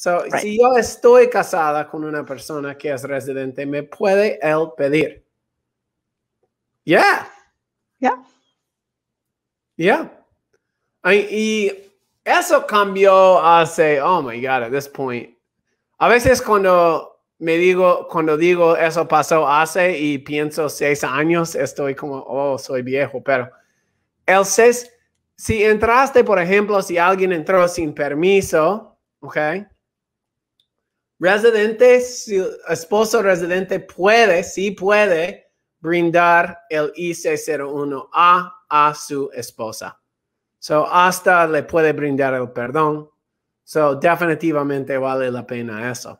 So, Si yo estoy casada con una persona que es residente, ¿me puede él pedir? Yeah. Yeah. Yeah. y eso cambió hace, oh my God, at this point. A veces cuando me digo, cuando digo eso pasó hace y pienso seis años, estoy como, oh, soy viejo, pero el seis, si entraste, por ejemplo, si alguien entró sin permiso, ok, Residente, esposo residente puede, sí puede brindar el IC01A a su esposa. So, hasta le puede brindar el perdón. So, definitivamente vale la pena eso.